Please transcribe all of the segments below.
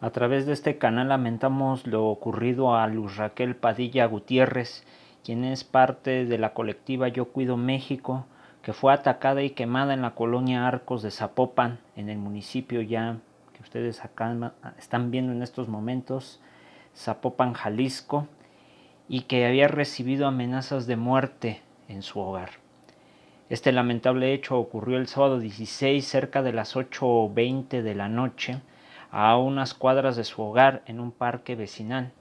A través de este canal lamentamos lo ocurrido a Luz Raquel Padilla Gutiérrez, quien es parte de la colectiva Yo Cuido México, que fue atacada y quemada en la colonia Arcos de Zapopan, en el municipio ya que ustedes acá están viendo en estos momentos, Zapopan, Jalisco, y que había recibido amenazas de muerte en su hogar. Este lamentable hecho ocurrió el sábado 16 cerca de las 8.20 de la noche a unas cuadras de su hogar en un parque vecinal.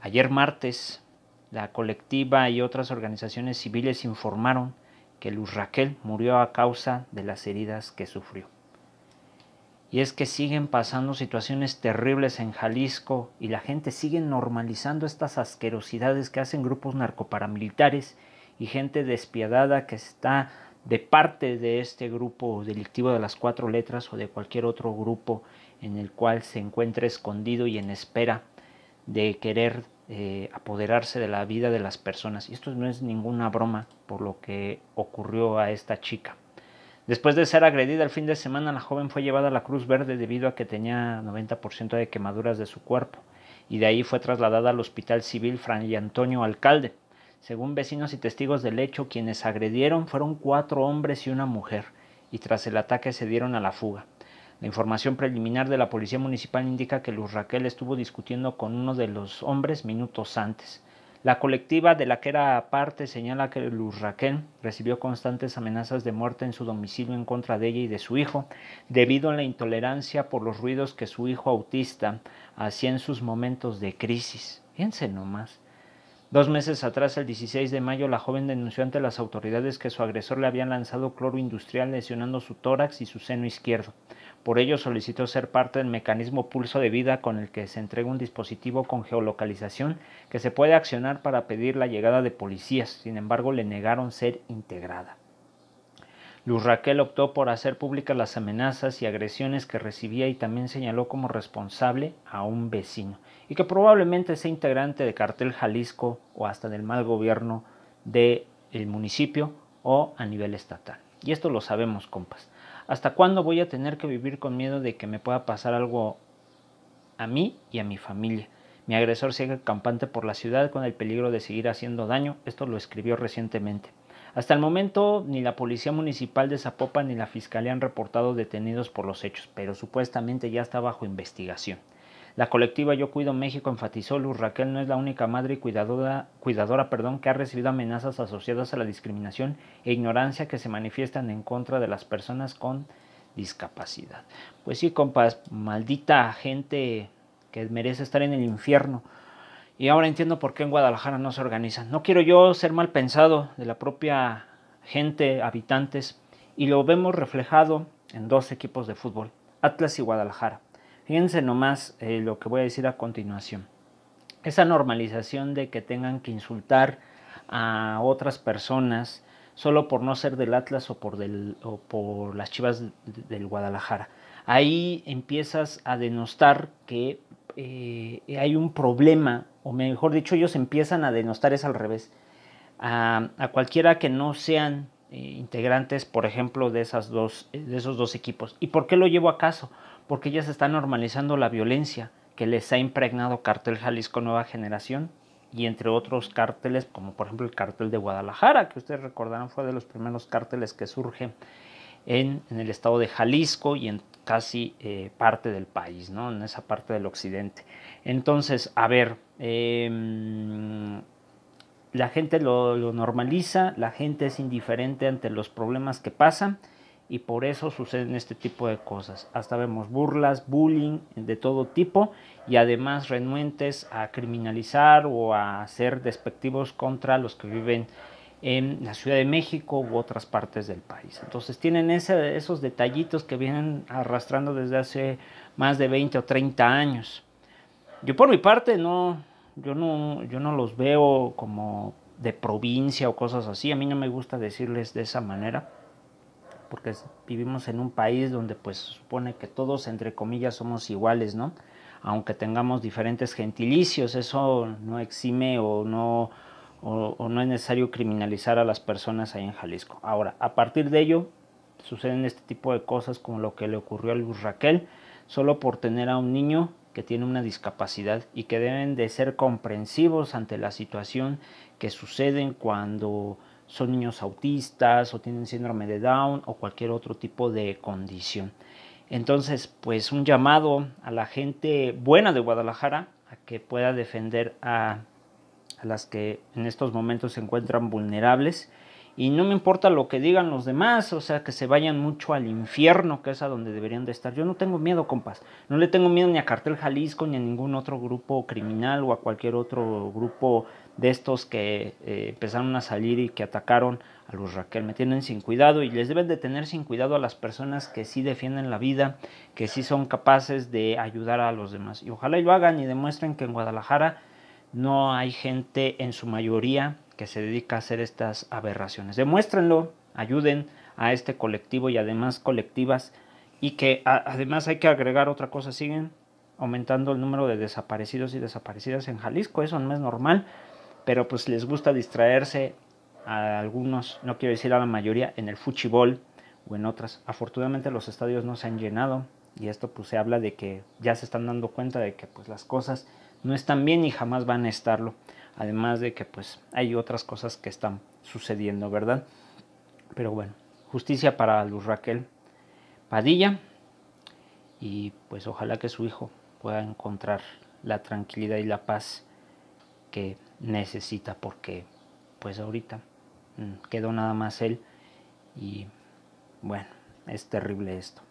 Ayer martes, la colectiva y otras organizaciones civiles informaron que Luz Raquel murió a causa de las heridas que sufrió. Y es que siguen pasando situaciones terribles en Jalisco y la gente sigue normalizando estas asquerosidades que hacen grupos narcoparamilitares y gente despiadada que está de parte de este grupo delictivo de las cuatro letras o de cualquier otro grupo en el cual se encuentre escondido y en espera de querer eh, apoderarse de la vida de las personas. Y esto no es ninguna broma por lo que ocurrió a esta chica. Después de ser agredida el fin de semana, la joven fue llevada a la Cruz Verde debido a que tenía 90% de quemaduras de su cuerpo y de ahí fue trasladada al Hospital Civil Fray Antonio Alcalde. Según vecinos y testigos del hecho, quienes agredieron fueron cuatro hombres y una mujer, y tras el ataque se dieron a la fuga. La información preliminar de la Policía Municipal indica que Luz Raquel estuvo discutiendo con uno de los hombres minutos antes. La colectiva de la que era parte señala que Luz Raquel recibió constantes amenazas de muerte en su domicilio en contra de ella y de su hijo, debido a la intolerancia por los ruidos que su hijo autista hacía en sus momentos de crisis. Fíjense nomás. Dos meses atrás, el 16 de mayo, la joven denunció ante las autoridades que su agresor le habían lanzado cloro industrial lesionando su tórax y su seno izquierdo. Por ello solicitó ser parte del mecanismo pulso de vida con el que se entrega un dispositivo con geolocalización que se puede accionar para pedir la llegada de policías. Sin embargo, le negaron ser integrada. Luz Raquel optó por hacer públicas las amenazas y agresiones que recibía y también señaló como responsable a un vecino, y que probablemente sea integrante de Cartel Jalisco o hasta del mal gobierno del el municipio o a nivel estatal. Y esto lo sabemos, compas. ¿Hasta cuándo voy a tener que vivir con miedo de que me pueda pasar algo a mí y a mi familia? Mi agresor sigue campante por la ciudad con el peligro de seguir haciendo daño. Esto lo escribió recientemente. Hasta el momento, ni la Policía Municipal de Zapopan ni la Fiscalía han reportado detenidos por los hechos, pero supuestamente ya está bajo investigación. La colectiva Yo Cuido México enfatizó, Luz Raquel no es la única madre y cuidadora, perdón, que ha recibido amenazas asociadas a la discriminación e ignorancia que se manifiestan en contra de las personas con discapacidad. Pues sí, compas, maldita gente que merece estar en el infierno. Y ahora entiendo por qué en Guadalajara no se organizan. No quiero yo ser mal pensado de la propia gente, habitantes, y lo vemos reflejado en dos equipos de fútbol, Atlas y Guadalajara. Fíjense nomás eh, lo que voy a decir a continuación. Esa normalización de que tengan que insultar a otras personas solo por no ser del Atlas o por, del, o por las chivas del Guadalajara. Ahí empiezas a denostar que eh, hay un problema o mejor dicho, ellos empiezan a denostar es al revés, a, cualquiera que no sean eh, integrantes, por ejemplo, de, esas dos, de esos dos equipos. ¿Y por qué lo llevo a caso? Porque ya se está normalizando la violencia que les ha impregnado Cartel Jalisco Nueva Generación y entre otros cárteles, como por ejemplo el cartel de Guadalajara, que ustedes recordarán fue de los primeros cárteles que surge en, en el estado de Jalisco y en casi eh, parte del país, ¿no? En esa parte del occidente. Entonces, a ver, em, la gente lo, lo, normaliza, la gente es indiferente ante los problemas que pasan y por eso suceden este tipo de cosas. Hasta vemos burlas, bullying de todo tipo y además renuentes a criminalizar o a ser despectivos contra los que viven en la Ciudad de México u otras partes del país. Entonces tienen ese, esos detallitos que vienen arrastrando desde hace más de 20 o 30 años. Yo por mi parte no, yo no, yo no los veo como de provincia o cosas así. A mí no me gusta decirles de esa manera, porque vivimos en un país donde pues supone que todos, entre comillas, somos iguales, ¿no? Aunque tengamos diferentes gentilicios, eso no exime o no o, no es necesario criminalizar a las personas ahí en Jalisco. Ahora, a partir de ello, suceden este tipo de cosas como lo que le ocurrió a Luz Raquel, solo por tener a un niño que tiene una discapacidad y que deben de ser comprensivos ante la situación que suceden cuando son niños autistas o tienen síndrome de Down o cualquier otro tipo de condición. Entonces, pues un llamado a la gente buena de Guadalajara a que pueda defender a a las que en estos momentos se encuentran vulnerables. Y no me importa lo que digan los demás, o sea, que se vayan mucho al infierno, que es a donde deberían de estar. Yo no tengo miedo, compas. No le tengo miedo ni a Cartel Jalisco, ni a ningún otro grupo criminal o a cualquier otro grupo de estos que eh, empezaron a salir y que atacaron a los Raquel. Me tienen sin cuidado y les deben de tener sin cuidado a las personas que sí defienden la vida, que sí son capaces de ayudar a los demás. Y ojalá lo hagan y demuestren que en Guadalajara no hay gente en su mayoría que se dedica a hacer estas aberraciones. Demuéstrenlo, ayuden a este colectivo y además colectivas y que además hay que agregar otra cosa, siguen aumentando el número de desaparecidos y desaparecidas en Jalisco, eso no es normal, pero pues les gusta distraerse a algunos, no quiero decir a la mayoría, en el fuchibol o en otras. Afortunadamente los estadios no se han llenado y esto pues se habla de que ya se están dando cuenta de que pues las cosas no están bien y jamás van a estarlo. Además de que pues hay otras cosas que están sucediendo, ¿verdad? Pero bueno, justicia para Luz Raquel Padilla y pues ojalá que su hijo pueda encontrar la tranquilidad y la paz que necesita porque pues ahorita mm, quedó nada más él y bueno, es terrible esto.